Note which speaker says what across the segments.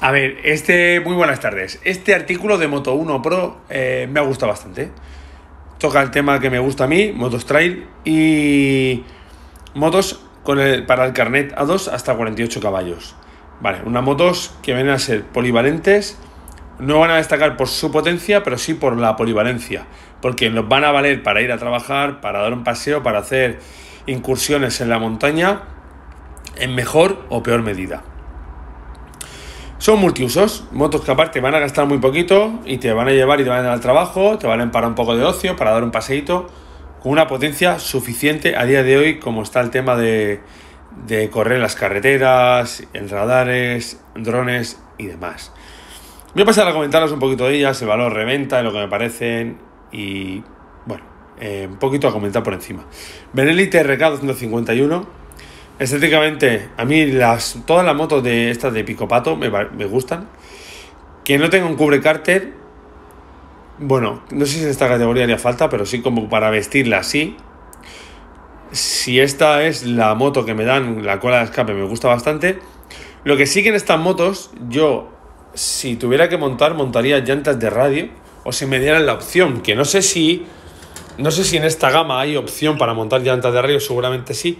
Speaker 1: A ver, este, muy buenas tardes. Este artículo de Moto 1 Pro eh, me ha gustado bastante. Toca el tema que me gusta a mí, motos trail y motos con el, para el carnet A2 hasta 48 caballos. Vale, unas motos que vienen a ser polivalentes, no van a destacar por su potencia, pero sí por la polivalencia, porque nos van a valer para ir a trabajar, para dar un paseo, para hacer incursiones en la montaña en mejor o peor medida. Son multiusos, motos que aparte van a gastar muy poquito y te van a llevar y te van a dar al trabajo, te van para un poco de ocio, para dar un paseíto, con una potencia suficiente a día de hoy como está el tema de, de correr las carreteras, en radares, drones y demás. Voy a pasar a comentaros un poquito de ellas, el valor reventa, lo que me parecen y bueno, eh, un poquito a comentar por encima. Benelli TRK 251 Estéticamente, a mí las, todas las motos de estas de pico pato me gustan. Que no tenga un cubre cárter, bueno, no sé si en esta categoría haría falta, pero sí como para vestirla así. Si esta es la moto que me dan, la cola de escape me gusta bastante. Lo que sí que en estas motos, yo, si tuviera que montar, montaría llantas de radio. O si me dieran la opción, que no sé si. No sé si en esta gama hay opción para montar llantas de radio, seguramente sí.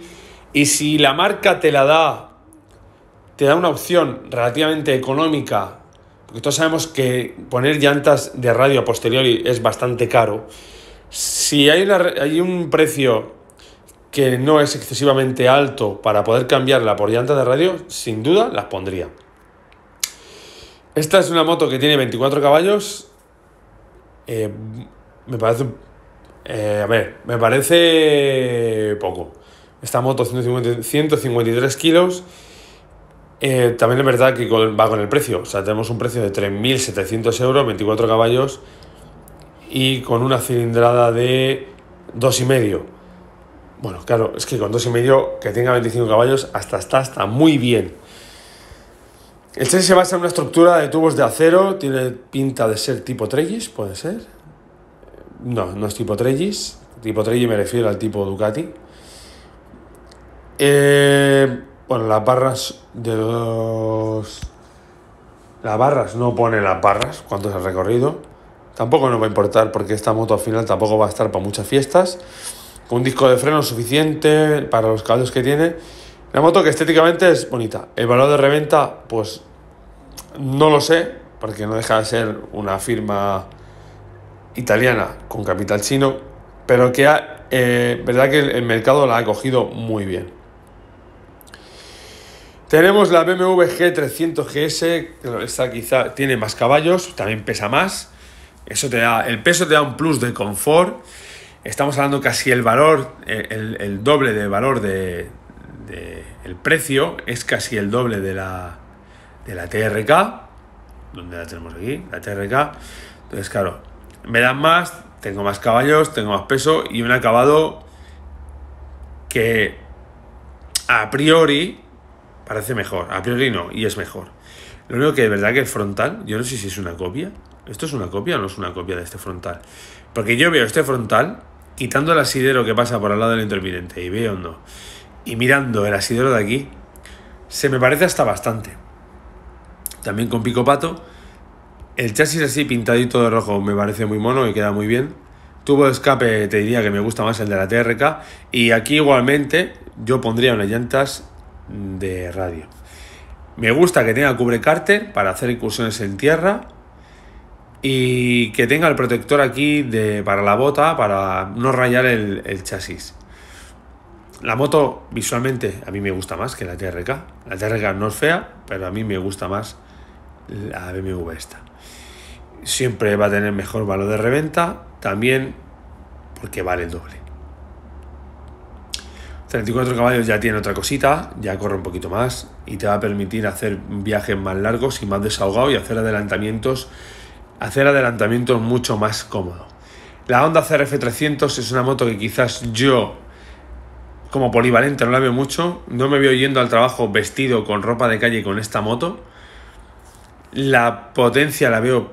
Speaker 1: Y si la marca te la da, te da una opción relativamente económica, porque todos sabemos que poner llantas de radio a posteriori es bastante caro, si hay, hay un precio que no es excesivamente alto para poder cambiarla por llantas de radio, sin duda las pondría. Esta es una moto que tiene 24 caballos. Eh, me parece... Eh, a ver, me parece poco. Esta moto, 153 kilos. Eh, también es verdad que va con el precio. O sea, tenemos un precio de 3.700 euros, 24 caballos y con una cilindrada de 2,5. Bueno, claro, es que con 2,5 que tenga 25 caballos hasta está muy bien. El se basa en una estructura de tubos de acero, tiene pinta de ser tipo Trellis, puede ser. No, no es tipo Trellis. Tipo Trellis me refiero al tipo Ducati. Eh, bueno, las barras de los... Las barras, no pone las barras, cuánto se recorrido. Tampoco nos va a importar porque esta moto al final tampoco va a estar para muchas fiestas. un disco de freno suficiente para los caballos que tiene. La moto que estéticamente es bonita. El valor de reventa, pues no lo sé, porque no deja de ser una firma italiana con capital chino, pero que eh, verdad que el mercado la ha cogido muy bien. Tenemos la BMW G300 GS, esta quizá tiene más caballos, también pesa más. Eso te da, el peso te da un plus de confort. Estamos hablando casi el valor, eh, el, doble de valor de, el precio, es casi el doble de la, de la TRK. donde la tenemos aquí? La TRK. Entonces, claro, me dan más, tengo más caballos, tengo más peso y un acabado que a priori parece mejor. A priori no, y es mejor. Lo único que de verdad que el frontal, yo no sé si es una copia. ¿Esto es una copia o no es una copia de este frontal? Porque yo veo este frontal quitando el asidero que pasa por al lado del intermitente y veo no. Y mirando el asidero de aquí, se me parece hasta bastante. También con pico pato. El chasis así pintadito de rojo me parece muy mono y queda muy bien. Tubo de escape te diría que me gusta más el de la TRK. Y aquí igualmente yo pondría unas llantas de radio. Me gusta que tenga cubre cárter para hacer incursiones en tierra y que tenga el protector aquí para la bota para no rayar el, el, chasis. La moto visualmente a mí me gusta más que la TRK. La TRK no es fea, pero a mí me gusta más la BMW esta. Siempre va a tener mejor valor de reventa, también porque vale el doble. 34 caballos ya tiene otra cosita, ya corre un poquito más y te va a permitir hacer viajes más largos y más desahogados y hacer adelantamientos, hacer adelantamientos mucho más cómodos. La Honda CRF300 es una moto que quizás yo, como polivalente, no la veo mucho. No me veo yendo al trabajo vestido con ropa de calle con esta moto. La potencia la veo,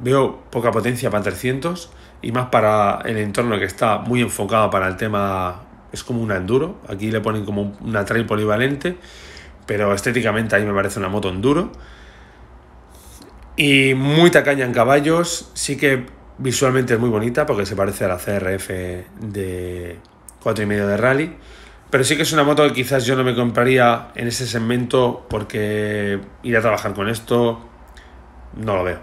Speaker 1: veo poca potencia para 300 y más para el entorno que está muy enfocado para el tema es como una enduro. Aquí le ponen como una trail polivalente, pero estéticamente ahí me parece una moto enduro. Y muy tacaña en caballos, sí que visualmente es muy bonita porque se parece a la CRF de 4,5 de rally. Pero sí que es una moto que quizás yo no me compraría en ese segmento porque ir a trabajar con esto no lo veo.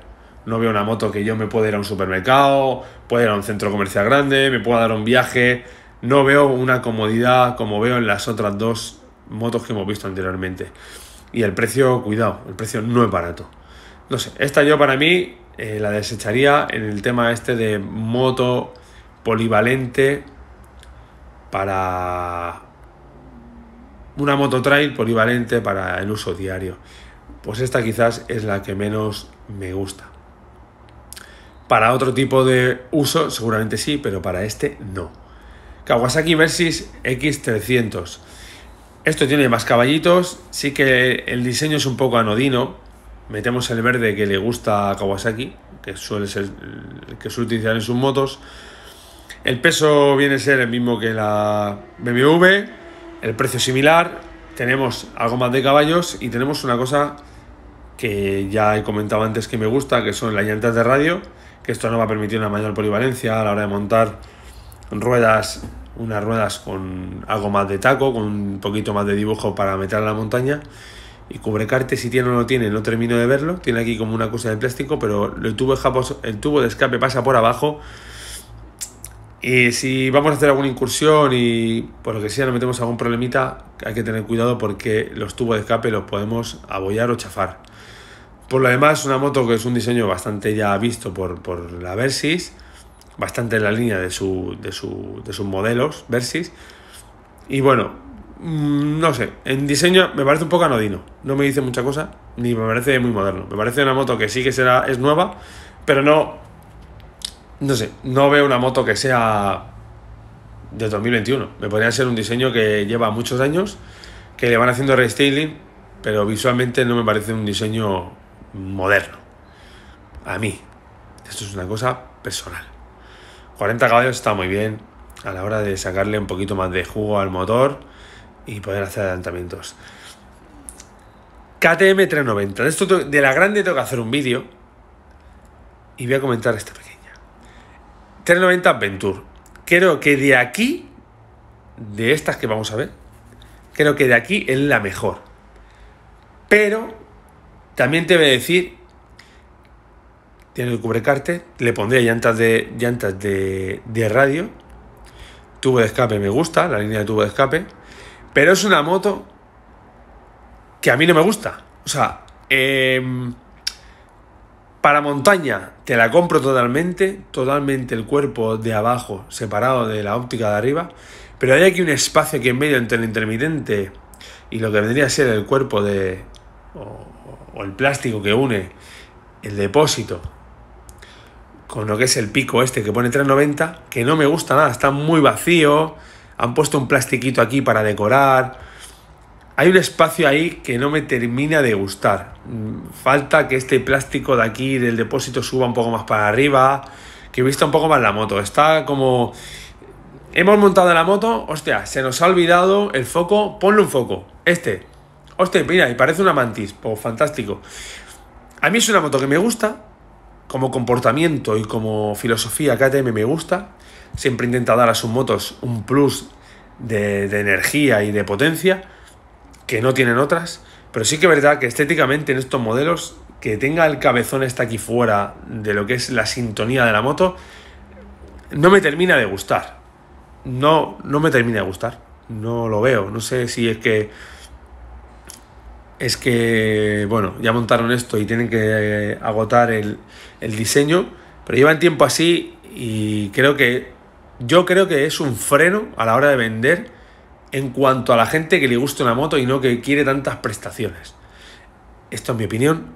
Speaker 1: No veo una moto que yo me pueda ir a un supermercado, pueda ir a un centro comercial grande, me pueda dar un viaje no veo una comodidad como veo en las otras dos motos que hemos visto anteriormente. Y el precio, cuidado, el precio no es barato. No sé, esta yo para mí eh, la desecharía en el tema este de moto polivalente para una moto trail polivalente para el uso diario. Pues esta quizás es la que menos me gusta. Para otro tipo de uso seguramente sí, pero para este no. Kawasaki Versys X300. Esto tiene más caballitos, sí que el diseño es un poco anodino. Metemos el verde que le gusta a Kawasaki, que suele ser que suele utilizar en sus motos. El peso viene a ser el mismo que la BMW, el precio similar, tenemos algo más de caballos y tenemos una cosa que ya he comentado antes que me gusta, que son las llantas de radio, que esto nos va a permitir una mayor polivalencia a la hora de montar ruedas, unas ruedas con algo más de taco, con un poquito más de dibujo para meter a la montaña. Y cubrecarte si tiene o no tiene, no termino de verlo. Tiene aquí como una cosa de plástico, pero el tubo, el tubo de escape pasa por abajo. Y si vamos a hacer alguna incursión y por lo que sea nos metemos algún problemita, hay que tener cuidado porque los tubos de escape los podemos abollar o chafar. Por lo demás, una moto que es un diseño bastante ya visto por, por la Versys bastante en la línea de, de, de sus modelos Versys. Y bueno, mm, no sé, en diseño me parece un poco anodino, no me dice mucha cosa, ni me parece muy moderno. Me parece una moto que sí que será, es nueva, pero no, no sé, no veo una moto que sea de 2021. Me podría ser un diseño que lleva muchos años, que le van haciendo restyling, pero visualmente no me parece un diseño moderno. A mí, esto es una cosa personal. 40 caballos está muy bien a la hora de sacarle un poquito más de jugo al motor y poder hacer adelantamientos. KTM 390. De, esto, de la grande tengo que hacer un vídeo y voy a comentar esta pequeña. 390 Adventure. Creo que de aquí, de estas que vamos a ver, creo que de aquí es la mejor. Pero también te voy a decir tiene el cubrecarte. le pondría llantas de llantas de, de radio, tubo de escape me gusta, la línea de tubo de escape, pero es una moto que a mí no me gusta. O sea, em, para montaña te la compro totalmente, totalmente el cuerpo de abajo separado de la óptica de arriba, pero hay aquí un espacio aquí en medio entre el intermitente y lo que vendría a ser el cuerpo de o, o el plástico que une el depósito con lo que es el pico este que pone 3,90, que no me gusta nada, está muy vacío, han puesto un plastiquito aquí para decorar. Hay un espacio ahí que no me termina de gustar. Mm, falta que este plástico de aquí del depósito suba un poco más para arriba, que vista un poco más la moto. Está como... Hemos montado la moto, hostia, se nos ha olvidado el foco, ponle un foco, este. Hostia, mira, y parece una mantis, pues, fantástico. A mí es una moto que me gusta, como comportamiento y como filosofía KTM me gusta. Siempre intenta dar a sus motos un plus de, energía y de potencia que no tienen otras. Pero sí que es verdad que estéticamente en estos modelos, que tenga el cabezón está aquí fuera de lo que es la sintonía de la moto, no me termina de gustar. No, no me termina de gustar. No lo veo. No sé si es que es que, bueno, ya montaron esto y tienen que eh, agotar el, diseño, pero llevan tiempo así y creo que, yo creo que es un freno a la hora de vender en cuanto a la gente que le gusta una moto y no que quiere tantas prestaciones. Esto es mi opinión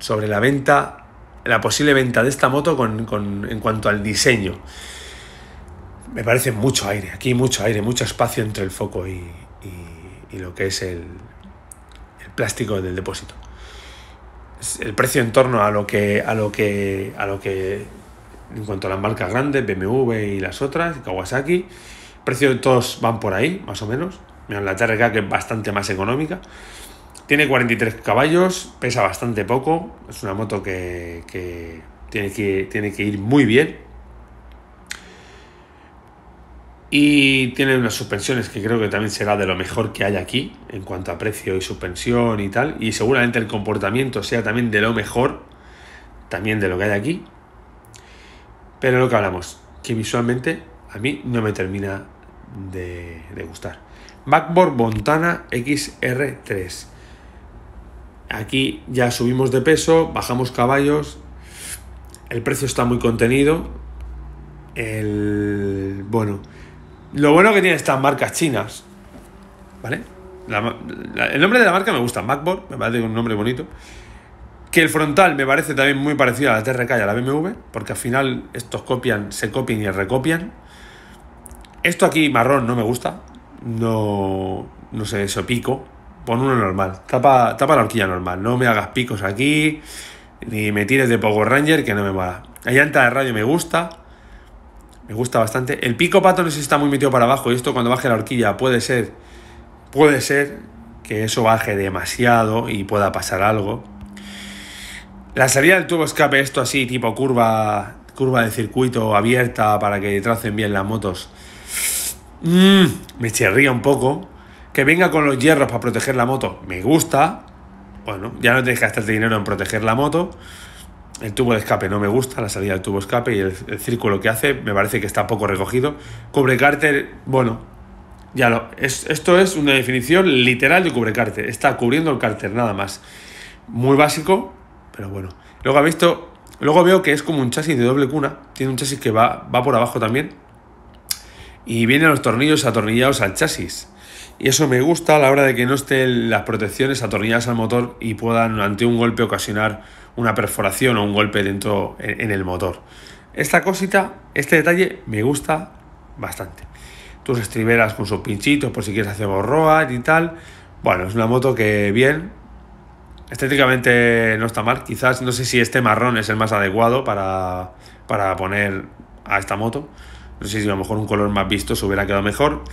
Speaker 1: sobre la venta, la posible venta de esta moto en cuanto al diseño. Me parece mucho aire, aquí mucho aire, mucho espacio entre el foco y lo que es el, el plástico del depósito. El precio en torno a lo que, a lo que, a lo que en cuanto a las marcas grandes, BMW y las otras, Kawasaki, precio de todos van por ahí, más o menos. la TRK que es bastante más económica. Tiene 43 caballos, pesa bastante poco, es una moto que, que, tiene, que tiene que ir muy bien y tiene unas suspensiones que creo que también será de lo mejor que hay aquí en cuanto a precio y suspensión y tal. Y seguramente el comportamiento sea también de lo mejor, también de lo que hay aquí. Pero lo que hablamos, que visualmente a mí no me termina de, de gustar. Backboard Montana XR3. Aquí ya subimos de peso, bajamos caballos. El precio está muy contenido. El. Bueno lo bueno que tiene estas marcas chinas, ¿vale? el nombre de la marca me gusta, MacBook, me parece un nombre bonito. Que el frontal me parece también muy parecido a la TRK y a la BMW, porque al final estos copian, se copian y recopian. Esto aquí marrón no me gusta, no, no sé, eso pico. Pon uno normal, tapa, la horquilla normal, no me hagas picos aquí, ni me tires de Power Ranger, que no me va. La llanta de radio me gusta, me gusta bastante. El pico pato no está muy metido para abajo. Y esto cuando baje la horquilla puede ser. Puede ser que eso baje demasiado y pueda pasar algo. La salida del tubo escape, esto así, tipo curva. Curva de circuito abierta para que tracen bien las motos. Mm, me chirría un poco. Que venga con los hierros para proteger la moto. Me gusta. Bueno, ya no tienes que gastarte dinero en proteger la moto. El tubo de escape no me gusta, la salida del tubo de escape y el, círculo que hace me parece que está poco recogido. Cubre cárter, bueno, ya lo. Es, esto es una definición literal de cubre Está cubriendo el cárter, nada más. Muy básico, pero bueno. Luego ha visto. Luego veo que es como un chasis de doble cuna. Tiene un chasis que va, va por abajo también. Y vienen los tornillos atornillados al chasis. Y eso me gusta a la hora de que no estén las protecciones atornilladas al motor y puedan ante un golpe ocasionar una perforación o un golpe dentro en, el motor. Esta cosita, este detalle me gusta bastante. Tus estriberas con sus pinchitos por si quieres hacer borroa y tal. Bueno, es una moto que bien, estéticamente no está mal. Quizás no sé si este marrón es el más adecuado para, para poner a esta moto. No sé si a lo mejor un color más visto se hubiera quedado mejor.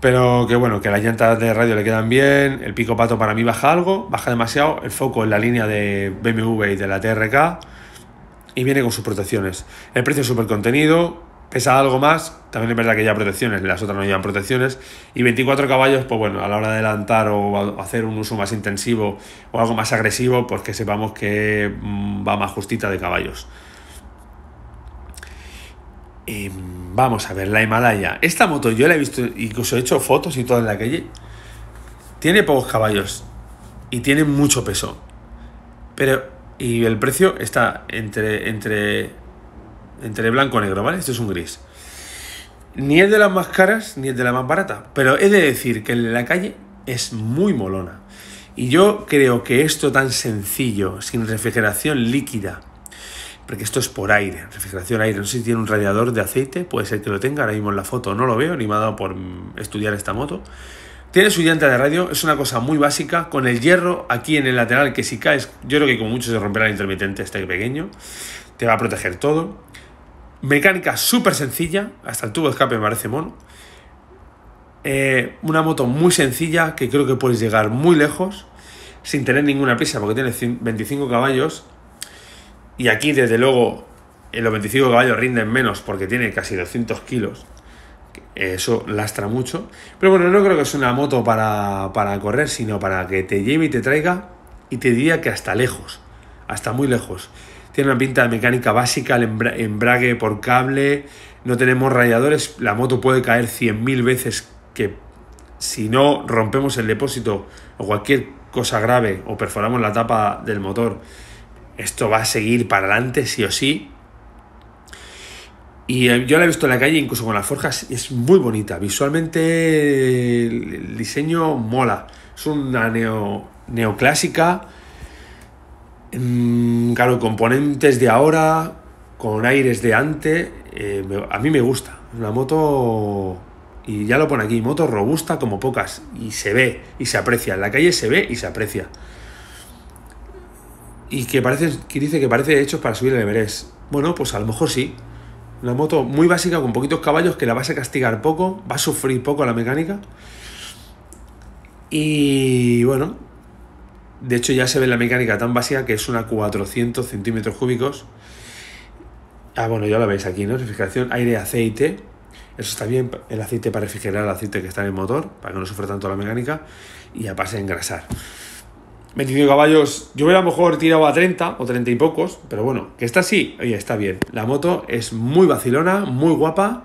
Speaker 1: Pero que bueno, que las llantas de radio le quedan bien, el pico pato para mí baja algo, baja demasiado, el foco en la línea de BMW y de la TRK y viene con sus protecciones. El precio es súper contenido, pesa algo más, también es verdad que ya protecciones, las otras no llevan protecciones, y 24 caballos, pues bueno, a la hora de adelantar o hacer un uso más intensivo o algo más agresivo, pues que sepamos que mm, va más justita de caballos. Eh Vamos a ver, la Himalaya. Esta moto yo la he visto, y os he hecho fotos y todo en la calle. Tiene pocos caballos y tiene mucho peso. Pero, y el precio está entre, entre, entre blanco y negro, ¿vale? Esto es un gris. Ni es de las más caras ni es de la más barata. Pero he de decir que en la calle es muy molona. Y yo creo que esto tan sencillo, sin refrigeración líquida, porque esto es por aire, refrigeración aire. No sé si tiene un radiador de aceite, puede ser que lo tenga, ahora mismo en la foto no lo veo, ni me ha dado por estudiar esta moto. Tiene su llanta de radio, es una cosa muy básica, con el hierro aquí en el lateral, que si caes, yo creo que como mucho se romperá el intermitente este pequeño, te va a proteger todo. Mecánica súper sencilla, hasta el tubo de escape me parece mono. Eh, una moto muy sencilla que creo que puedes llegar muy lejos sin tener ninguna prisa porque tiene 25 caballos y aquí, desde luego, el 95 caballos rinden menos porque tiene casi 200 kilos. Eso lastra mucho. Pero bueno, no creo que es una moto para, correr, sino para que te lleve y te traiga. Y te diría que hasta lejos, hasta muy lejos. Tiene una pinta de mecánica básica, el embrague por cable, no tenemos radiadores. La moto puede caer 100.000 veces que si no rompemos el depósito o cualquier cosa grave o perforamos la tapa del motor, esto va a seguir para adelante sí o sí. Y eh, yo la he visto en la calle, incluso con las forjas, es muy bonita. Visualmente el diseño mola. Es una neoclásica, mm, claro, componentes de ahora, con aires de antes. Eh, a mí me gusta. Una moto, y ya lo pone aquí, moto robusta como pocas. Y se ve, y se aprecia. En la calle se ve y se aprecia y que, parece, que dice que parece hechos para subir el Everest. Bueno, pues a lo mejor sí. Una moto muy básica con poquitos caballos que la vas a castigar poco, va a sufrir poco la mecánica. Y bueno, de hecho ya se ve la mecánica tan básica que es una 400 centímetros cúbicos. Ah, bueno, ya la veis aquí, ¿no? Refrigeración, aire, aceite. Eso está bien, el aceite para refrigerar el aceite que está en el motor, para que no sufra tanto la mecánica. Y aparte de engrasar. 25 caballos, yo hubiera lo mejor tirado a 30 o 30 y pocos, pero bueno, que está así, oye, está bien. La moto es muy vacilona, muy guapa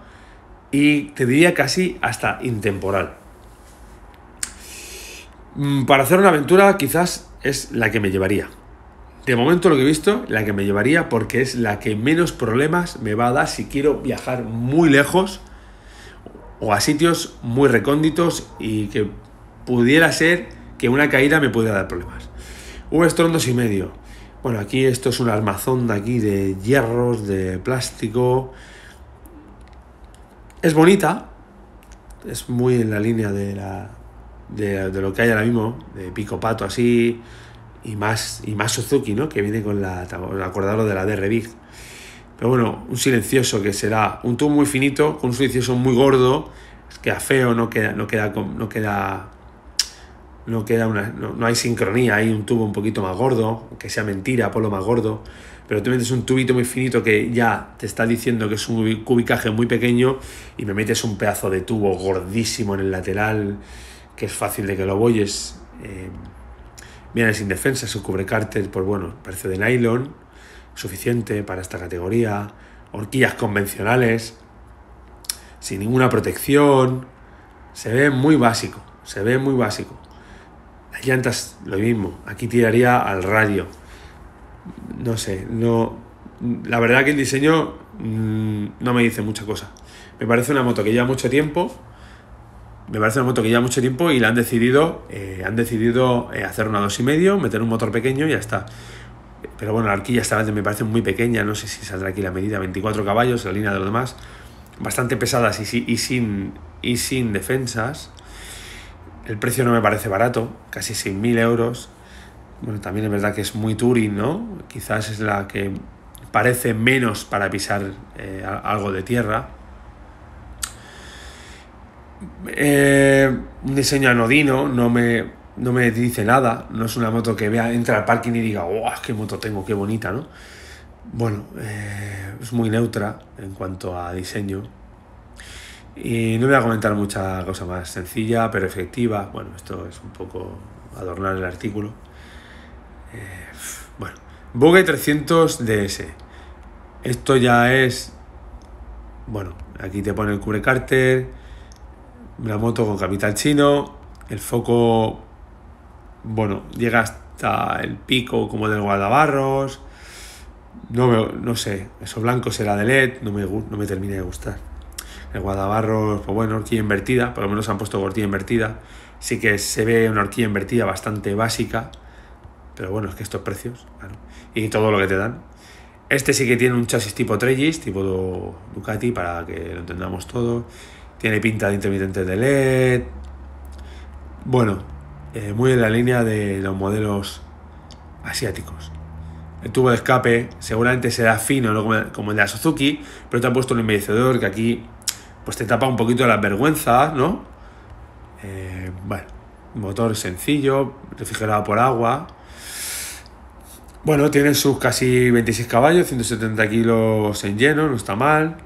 Speaker 1: y te diría casi hasta intemporal. Mm, para hacer una aventura quizás es la que me llevaría. De momento lo que he visto, la que me llevaría porque es la que menos problemas me va a dar si quiero viajar muy lejos o a sitios muy recónditos y que pudiera ser que una caída me puede dar problemas. Un estron y medio. Bueno, aquí esto es un armazón de aquí de hierros, de plástico. Es bonita. Es muy en la línea de, la, de, lo que hay ahora mismo, de pico pato así, y más, y más Suzuki, ¿no? Que viene con la, acordaros de la de Revig. Pero bueno, un silencioso que será un tubo muy finito, con un silencioso muy gordo, Es que a feo, no queda, no queda, no queda no queda una, no, hay sincronía, hay un tubo un poquito más gordo, que sea mentira, polo más gordo, pero tú metes un tubito muy finito que ya te está diciendo que es un cubicaje muy pequeño y me metes un pedazo de tubo gordísimo en el lateral, que es fácil de que lo boyes. mira eh, es indefensa, defensa, su cubre pues bueno, parece de nylon, suficiente para esta categoría, horquillas convencionales, sin ninguna protección, se ve muy básico, se ve muy básico. Las llantas, lo mismo. Aquí tiraría al radio. No sé, no. La verdad que el diseño mm, no me dice mucha cosa. Me parece una moto que lleva mucho tiempo. Me parece una moto que lleva mucho tiempo y la han decidido. Eh, han decidido eh, hacer una dos y medio, meter un motor pequeño y ya está. Pero bueno, la arquilla esta vez me parece muy pequeña, no sé si saldrá aquí la medida, 24 caballos, la línea de los demás, bastante pesadas y, y sin, y sin defensas. El precio no me parece barato, casi 6.000 euros. Bueno, también es verdad que es muy touring, ¿no? Quizás es la que parece menos para pisar eh, algo de tierra. Eh, un diseño anodino, no me, no me dice nada. No es una moto que vea, entra al parking y diga, ¡guau! ¡Qué moto tengo! ¡Qué bonita, ¿no? Bueno, eh, es muy neutra en cuanto a diseño. Y no voy a comentar mucha cosa más sencilla, pero efectiva. Bueno, esto es un poco adornar el artículo. Eh, bueno, Bugue 300 DS. Esto ya es... Bueno, aquí te pone el cubre cárter, La moto con capital chino, el foco, bueno, llega hasta el pico como del guardabarros. No, sé, eso blanco será de LED, no me, no me termina de gustar. El guadabarro, pues bueno, horquilla invertida, por lo menos han puesto horquilla invertida. Sí que se ve una horquilla invertida bastante básica, pero bueno, es que estos precios, y todo lo que te dan. Este sí que tiene un chasis tipo Trellis, tipo Ducati, para que lo entendamos todo. Tiene pinta de intermitente de LED. Bueno, eh, muy en la línea de los modelos asiáticos. El tubo de escape seguramente será fino, como, el de la Suzuki, pero te han puesto un embellecedor que aquí pues te tapa un poquito las vergüenzas, ¿no? Eh, bueno, motor sencillo, refrigerado por agua. Bueno, tiene sus casi 26 caballos, 170 kilos en lleno, no está mal.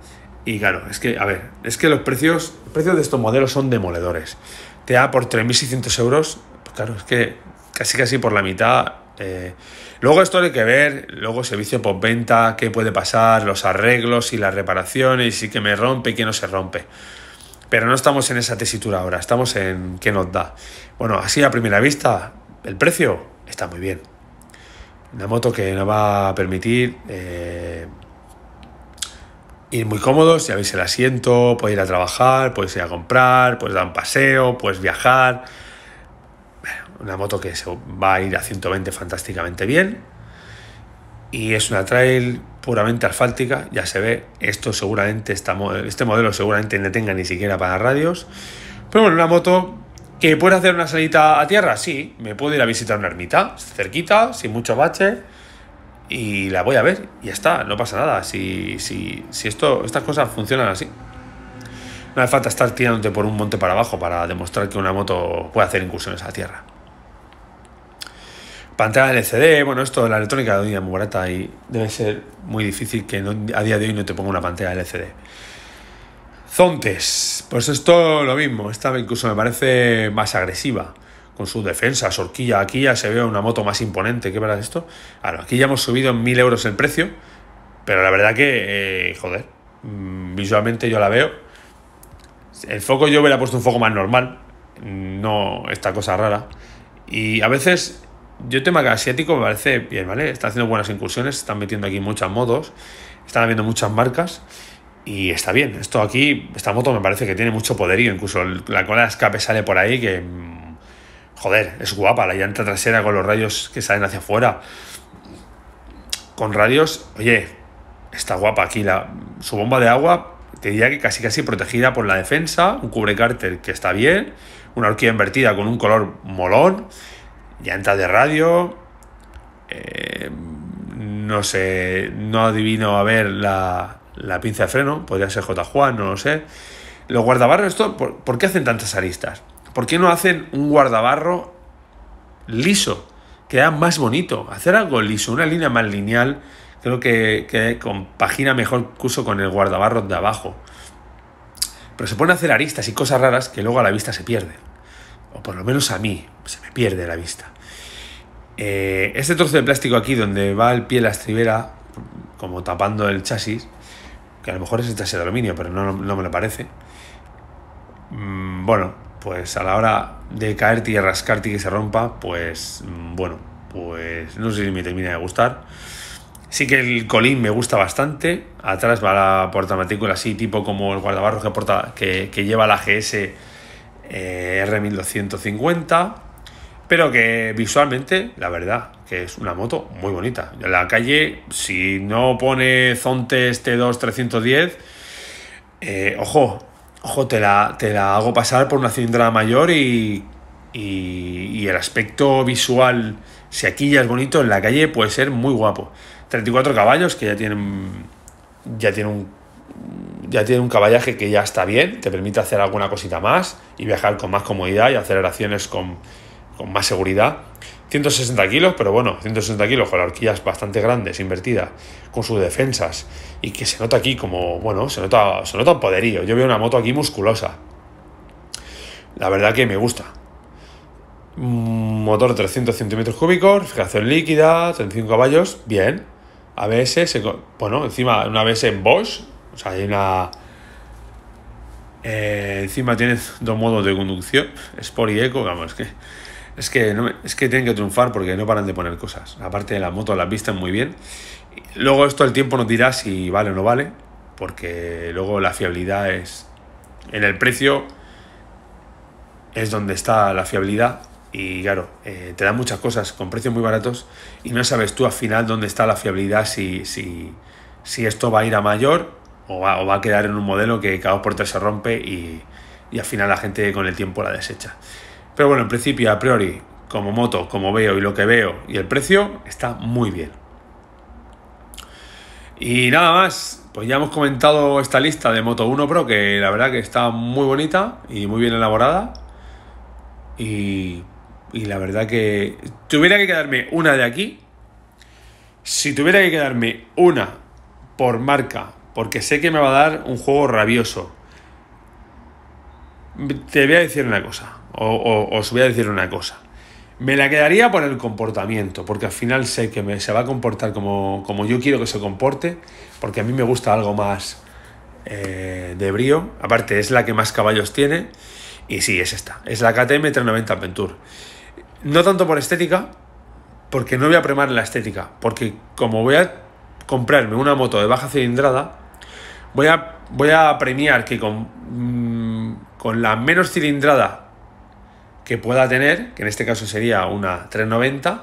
Speaker 1: Y claro, es que, a ver, es que los precios, precios de estos modelos son demoledores. Te da por 3.600 euros, pues claro, es que casi casi por la mitad eh, luego esto hay que ver, luego servicio postventa, qué puede pasar, los arreglos y las reparaciones, y que me rompe y que no se rompe. Pero no estamos en esa tesitura ahora, estamos en qué nos da. Bueno, así a primera vista, el precio está muy bien. Una moto que nos va a permitir eh, ir muy cómodos, ya veis el asiento, puedes ir a trabajar, puedes ir a comprar, puedes dar un paseo, puedes viajar una moto que se va a ir a 120 fantásticamente bien. Y es una trail puramente asfáltica, ya se ve. Esto seguramente, este modelo seguramente no tenga ni siquiera para radios. Pero bueno, una moto que puede hacer una salita a tierra, sí. Me puedo ir a visitar una ermita, cerquita, sin mucho bache. Y la voy a ver, y ya está, no pasa nada. Si, si esto, estas cosas funcionan así. No hace falta estar tirándote por un monte para abajo para demostrar que una moto puede hacer incursiones a tierra. Pantalla LCD, bueno, esto, de la electrónica de hoy es muy barata y debe ser muy difícil que a día de hoy no te ponga una pantalla LCD. Zontes, pues esto lo mismo, esta incluso me parece más agresiva con sus defensas, horquilla, aquí ya se ve una moto más imponente, ¿qué verás esto? aquí ya hemos subido en 1000 euros el precio, pero la verdad que, eh, joder, mm, visualmente yo la veo. El foco yo hubiera puesto un foco más normal, no esta cosa rara. Y a veces yo el tema asiático me parece bien, ¿vale? Está haciendo buenas incursiones, están metiendo aquí muchas modos están habiendo muchas marcas y está bien. Esto aquí, esta moto me parece que tiene mucho poderío, incluso la cola de escape sale por ahí que, mm, joder, es guapa, la llanta trasera con los rayos que salen hacia afuera. Con radios, oye, está guapa aquí la, su bomba de agua, te diría que casi casi protegida por la defensa, un cubre cárter que está bien, una horquilla invertida con un color molón llanta de radio. Eh, no sé, no adivino a ver la, la pinza de freno, podría ser J. Juan, no lo sé. Los guardabarros, esto, ¿por, qué hacen tantas aristas? ¿Por qué no hacen un guardabarro liso? Queda más bonito. Hacer algo liso, una línea más lineal, creo que, que compagina mejor incluso con el guardabarro de abajo. Pero se pueden hacer aristas y cosas raras que luego a la vista se pierden. O por lo menos a mí, pues, se me pierde la vista. Eh, este trozo de plástico aquí donde va el pie la estribera, como tapando el chasis, que a lo mejor es el chasis de aluminio, pero no, me lo parece. Mm, bueno, pues a la hora de caerte y rascarte y que se rompa, pues mm, bueno, pues no sé si me termina de gustar. Sí que el colín me gusta bastante. Atrás va la matrícula, así, tipo como el guardabarros que, porta, que, lleva la GS eh, R1250. Pero que visualmente, la verdad, que es una moto muy bonita. En La calle, si no pone Zontes T2 310, eh, ojo, ojo, te la, te la hago pasar por una cilindrada mayor y, y, el aspecto visual, si aquí ya es bonito, en la calle puede ser muy guapo. 34 caballos que ya tienen, ya tienen ya tiene un caballaje que ya está bien, te permite hacer alguna cosita más y viajar con más comodidad y aceleraciones con, con más seguridad. 160 kilos, pero bueno, 160 kilos con horquillas bastante grandes, invertidas, con sus defensas, y que se nota aquí como, bueno, se nota, se nota un poderío. Yo veo una moto aquí musculosa. La verdad que me gusta. Motor 300 centímetros cúbicos, fijación líquida, 35 caballos, bien. ABS, bueno, encima una ABS en Bosch, o sea, hay una... Eh, encima tienes dos modos de conducción, Sport y Eco, vamos, que es que, no, es que tienen que triunfar porque no paran de poner cosas. Aparte de la moto, las visten muy bien. Luego esto el tiempo nos dirá si vale o no vale, porque luego la fiabilidad es... En el precio es donde está la fiabilidad y claro, eh, te dan muchas cosas con precios muy baratos y no sabes tú al final dónde está la fiabilidad, si, esto va a ir a mayor o va, a quedar en un modelo que cada puerta se rompe y, y al final la gente con el tiempo la desecha. Pero bueno, en principio, a priori, como moto, como veo y lo que veo y el precio, está muy bien. Y nada más, pues ya hemos comentado esta lista de Moto 1 Pro, que la verdad que está muy bonita y muy bien elaborada. Y, y la verdad que tuviera que quedarme una de aquí. Si tuviera que quedarme una por marca, porque sé que me va a dar un juego rabioso, te voy a decir una cosa os voy a decir una cosa. Me la quedaría por el comportamiento, porque al final sé que se va a comportar como, como yo quiero que se comporte, porque a mí me gusta algo más eh, de brío. Aparte, es la que más caballos tiene. Y sí, es esta. Es la KTM 390 Adventure. No tanto por estética, porque no voy a premiar la estética. Porque como voy a comprarme una moto de baja cilindrada, voy a, voy a premiar que con, mm, con la menos cilindrada que pueda tener, que en este caso sería una 390,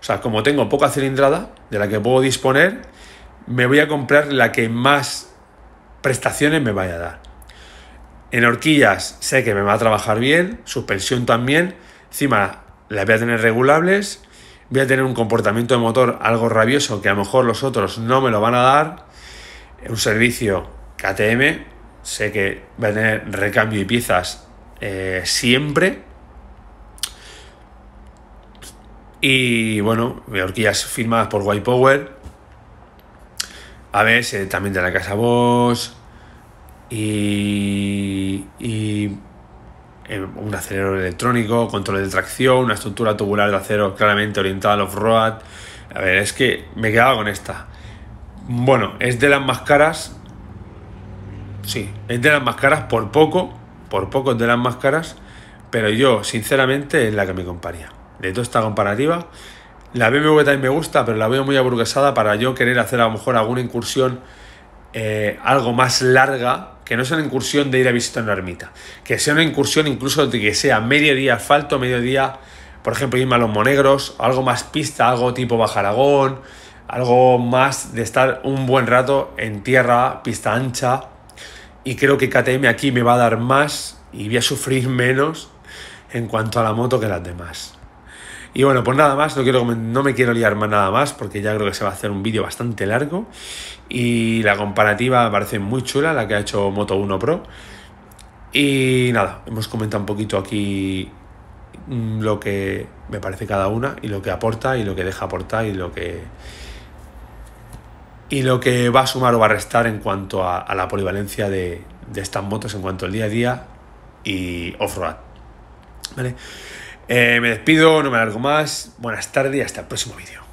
Speaker 1: o sea, como tengo poca cilindrada de la que puedo disponer, me voy a comprar la que más prestaciones me vaya a dar. En horquillas sé que me va a trabajar bien, suspensión también, encima las voy a tener regulables, voy a tener un comportamiento de motor algo rabioso que a lo mejor los otros no me lo van a dar, un servicio KTM, sé que va a tener recambio y piezas eh, siempre, Y bueno, horquillas firmadas por White Power. A ver, eh, también de la casa Bosch. Y, y eh, un acelerador electrónico, control de tracción, una estructura tubular de acero claramente orientada al off-road. A ver, es que me quedaba con esta. Bueno, es de las más caras. Sí, es de las más caras por poco. Por poco es de las más caras. Pero yo, sinceramente, es la que me comparía de toda esta comparativa, La BMW también me gusta, pero la veo muy aburguesada para yo querer hacer a lo mejor alguna incursión eh, algo más larga, que no sea una incursión de ir a visitar una ermita, que sea una incursión incluso de que sea mediodía asfalto, mediodía, por ejemplo, irme a los Monegros, algo más pista, algo tipo Bajaragón, algo más de estar un buen rato en tierra, pista ancha. Y creo que KTM aquí me va a dar más y voy a sufrir menos en cuanto a la moto que las demás. Y bueno, pues nada más, no, quiero, no me quiero liar más nada más porque ya creo que se va a hacer un vídeo bastante largo y la comparativa parece muy chula, la que ha hecho Moto 1 Pro. Y nada, hemos comentado un poquito aquí mm, lo que me parece cada una y lo que aporta y lo que deja aportar y lo que y lo que va a sumar o va a restar en cuanto a, la polivalencia de, de estas motos en cuanto al día a día y off-road. ¿Vale? Eh, me despido, no me largo más. Buenas tardes y hasta el próximo vídeo.